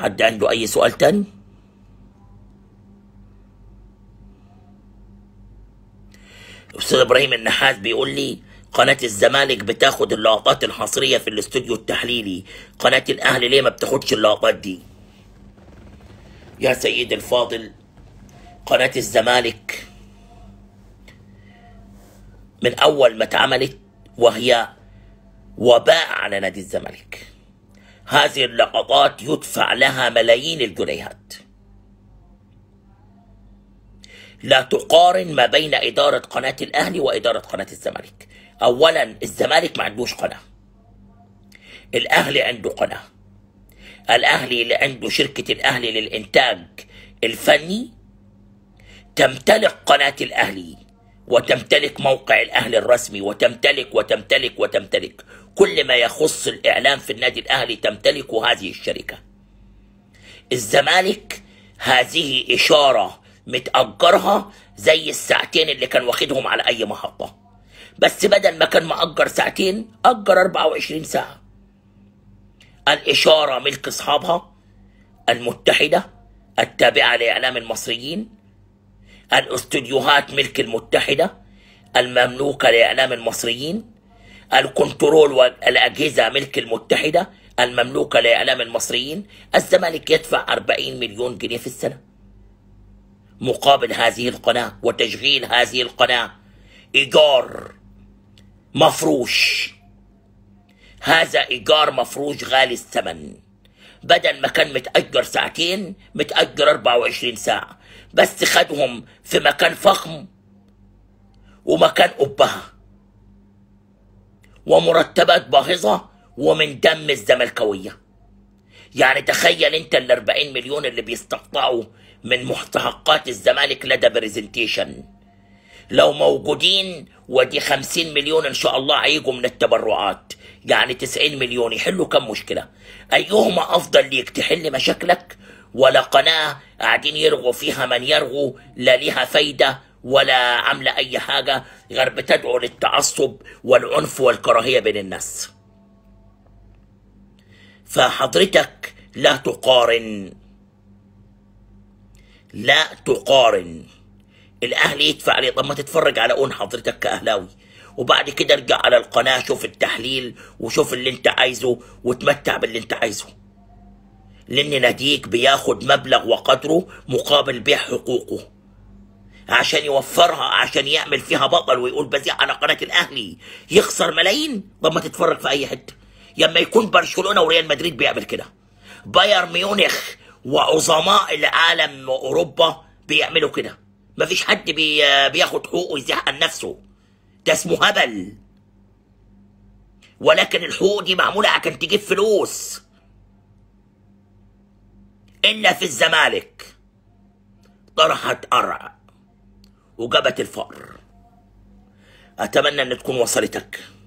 حد عنده أي سؤال تاني؟ أستاذ إبراهيم النحاس بيقول لي قناة الزمالك بتاخد اللقطات الحصرية في الاستوديو التحليلي قناة الأهلي ليه ما بتاخدش اللقطات دي؟ يا سيد الفاضل قناة الزمالك من أول ما اتعملت وهي وباء على نادي الزمالك هذه اللقطات يدفع لها ملايين الجنيهات لا تقارن ما بين إدارة قناة الأهلي وإدارة قناة الزمالك أولا الزمالك ما عندوش قناة الأهلي عنده قناة الأهلي اللي عنده شركة الأهلي للإنتاج الفني تمتلك قناة الأهلي وتمتلك موقع الأهلي الرسمي وتمتلك وتمتلك وتمتلك كل ما يخص الإعلام في النادي الأهلي تمتلكه هذه الشركة الزمالك هذه إشارة متأجرها زي الساعتين اللي كان واخدهم على أي محطة بس بدل ما كان مأجر ساعتين أجر 24 ساعة الإشارة ملك أصحابها المتحدة التابعة لإعلام المصريين الاستوديوهات ملك المتحدة المملوكة لإعلام المصريين الكنترول والأجهزة ملك المتحدة المملوكة لإعلام المصريين الزمالك يدفع 40 مليون جنيه في السنة مقابل هذه القناة وتشغيل هذه القناة إيجار مفروش هذا إيجار مفروش غالي الثمن بدل ما كان متأجر ساعتين متأجر 24 ساعة بس خدهم في مكان فخم ومكان أبهة ومرتبات باهظة ومن دم الزملكاوية يعني تخيل انت ال 40 مليون اللي بيستقطعوا من مستحقات الزمالك لدى برزنتيشن لو موجودين ودي 50 مليون ان شاء الله هيجوا من التبرعات يعني 90 مليون يحلوا كم مشكلة أيهما أفضل ليك تحل مشاكلك ولا قناة قاعدين يرغوا فيها من يرغو لا ليها فايدة ولا عامله اي حاجه غير بتدعو للتعصب والعنف والكراهيه بين الناس فحضرتك لا تقارن لا تقارن الاهلي يدفع عليه طب ما تتفرج على اون حضرتك كاهلاوي وبعد كده ارجع على القناه شوف التحليل وشوف اللي انت عايزه وتمتع باللي انت عايزه لان ناديك بياخد مبلغ وقدره مقابل بيع حقوقه عشان يوفرها عشان يعمل فيها بطل ويقول بذيع على قناه الاهلي يخسر ملايين طب ما تتفرج في اي حته لما يكون برشلونه وريال مدريد بيعمل كده بايرن ميونخ وعظماء العالم واوروبا بيعملوا كده مفيش حد بي بياخد حقوقه عن نفسه ده اسمه هبل ولكن الحقوق دي معموله عشان تجيب فلوس إلا في الزمالك طرحت قرع وجبت الفقر أتمنى أن تكون وصلتك